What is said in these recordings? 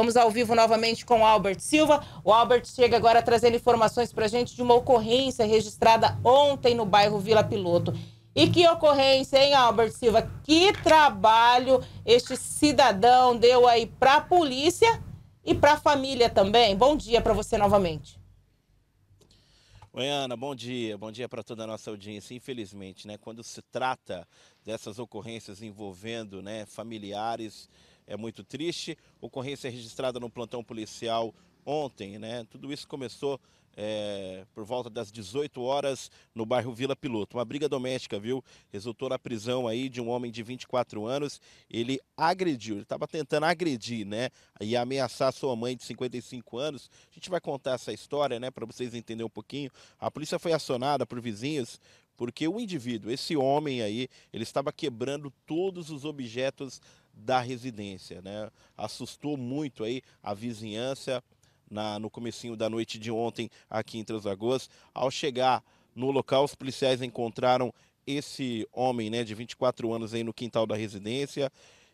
Vamos ao vivo novamente com o Albert Silva. O Albert chega agora trazendo informações para a gente de uma ocorrência registrada ontem no bairro Vila Piloto. E que ocorrência, hein, Albert Silva? Que trabalho este cidadão deu aí para a polícia e para a família também. Bom dia para você novamente. Oi, Ana, bom dia. Bom dia para toda a nossa audiência. Infelizmente, né, quando se trata dessas ocorrências envolvendo né, familiares é muito triste. Ocorrência registrada no plantão policial ontem, né? Tudo isso começou é, por volta das 18 horas no bairro Vila Piloto. Uma briga doméstica, viu? Resultou na prisão aí de um homem de 24 anos. Ele agrediu, ele estava tentando agredir, né? E ameaçar sua mãe de 55 anos. A gente vai contar essa história, né? Para vocês entenderem um pouquinho. A polícia foi acionada por vizinhos porque o indivíduo, esse homem aí, ele estava quebrando todos os objetos da residência. Né? Assustou muito aí a vizinhança na, no comecinho da noite de ontem aqui em Três Ao chegar no local, os policiais encontraram esse homem né, de 24 anos aí no quintal da residência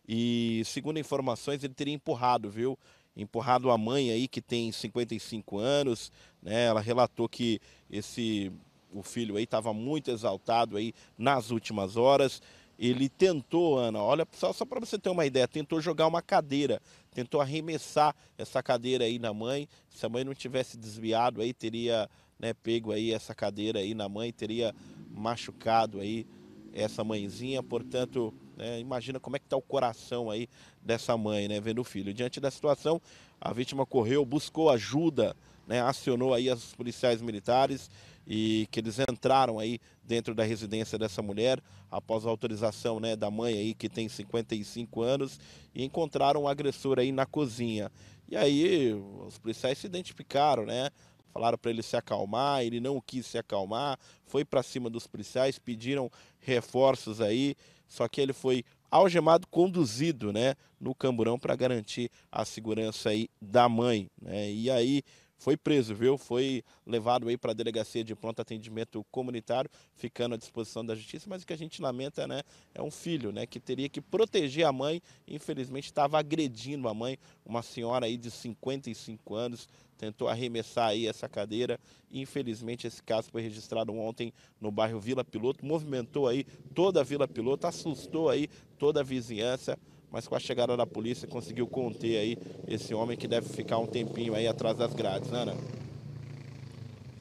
e, segundo informações, ele teria empurrado, viu? Empurrado a mãe aí que tem 55 anos, né? Ela relatou que esse o filho aí estava muito exaltado aí nas últimas horas ele tentou, Ana, olha só, só para você ter uma ideia, tentou jogar uma cadeira, tentou arremessar essa cadeira aí na mãe. Se a mãe não tivesse desviado aí, teria né, pego aí essa cadeira aí na mãe, teria machucado aí essa mãezinha. Portanto, né, imagina como é que está o coração aí dessa mãe, né, vendo o filho. Diante da situação, a vítima correu, buscou ajuda né, acionou aí os policiais militares e que eles entraram aí dentro da residência dessa mulher após a autorização né, da mãe aí que tem 55 anos e encontraram o agressor aí na cozinha. E aí os policiais se identificaram, né? Falaram para ele se acalmar, ele não quis se acalmar, foi para cima dos policiais, pediram reforços aí, só que ele foi algemado conduzido, né, no camburão para garantir a segurança aí da mãe, né? E aí foi preso, viu? Foi levado aí para a delegacia de pronto atendimento comunitário, ficando à disposição da justiça, mas o que a gente lamenta, né, é um filho, né, que teria que proteger a mãe, infelizmente estava agredindo a mãe, uma senhora aí de 55 anos, tentou arremessar aí essa cadeira. Infelizmente, esse caso foi registrado ontem no bairro Vila Piloto, movimentou aí toda a Vila Piloto, assustou aí toda a vizinhança mas com a chegada da polícia conseguiu conter aí esse homem que deve ficar um tempinho aí atrás das grades, né, Ana?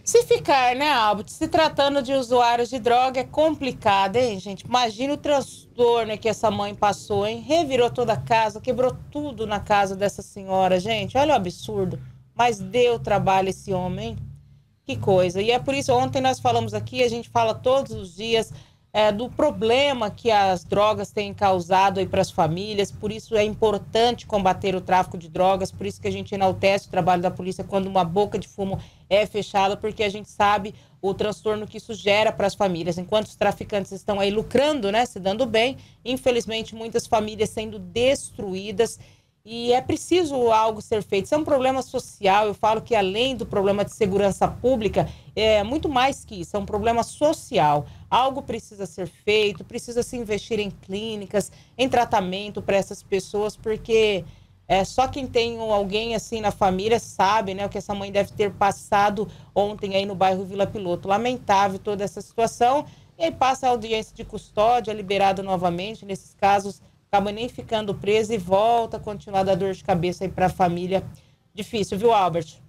Se ficar, né, Albert? Se tratando de usuários de droga, é complicado, hein, gente? Imagina o transtorno que essa mãe passou, hein? Revirou toda a casa, quebrou tudo na casa dessa senhora, gente. Olha o absurdo. Mas deu trabalho esse homem, hein? Que coisa. E é por isso, ontem nós falamos aqui, a gente fala todos os dias é, do problema que as drogas têm causado aí para as famílias, por isso é importante combater o tráfico de drogas, por isso que a gente enaltece o trabalho da polícia quando uma boca de fumo é fechada, porque a gente sabe o transtorno que isso gera para as famílias. Enquanto os traficantes estão aí lucrando, né, se dando bem, infelizmente muitas famílias sendo destruídas e é preciso algo ser feito. Isso é um problema social. Eu falo que além do problema de segurança pública, é muito mais que isso, é um problema social. Algo precisa ser feito, precisa se investir em clínicas, em tratamento para essas pessoas, porque é só quem tem alguém assim na família sabe, né, o que essa mãe deve ter passado ontem aí no bairro Vila Piloto. Lamentável toda essa situação. E aí passa a audiência de custódia, liberado novamente nesses casos acaba nem ficando preso e volta a continuar da dor de cabeça aí para a família. Difícil, viu, Albert?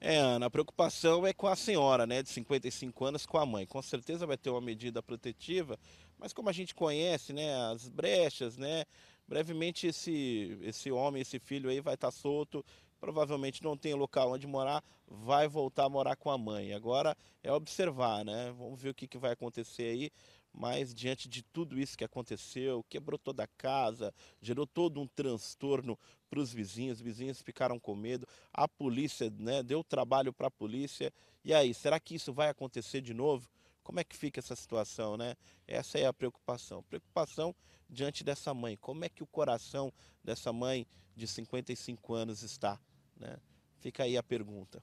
É, Ana, a preocupação é com a senhora, né, de 55 anos, com a mãe. Com certeza vai ter uma medida protetiva, mas como a gente conhece, né, as brechas, né, brevemente esse, esse homem, esse filho aí vai estar tá solto provavelmente não tem local onde morar, vai voltar a morar com a mãe. Agora é observar, né? Vamos ver o que, que vai acontecer aí. Mas diante de tudo isso que aconteceu, quebrou toda a casa, gerou todo um transtorno para os vizinhos, vizinhos ficaram com medo, a polícia né, deu trabalho para a polícia. E aí, será que isso vai acontecer de novo? Como é que fica essa situação, né? Essa é a preocupação. Preocupação diante dessa mãe. Como é que o coração dessa mãe de 55 anos está? Né? Fica aí a pergunta.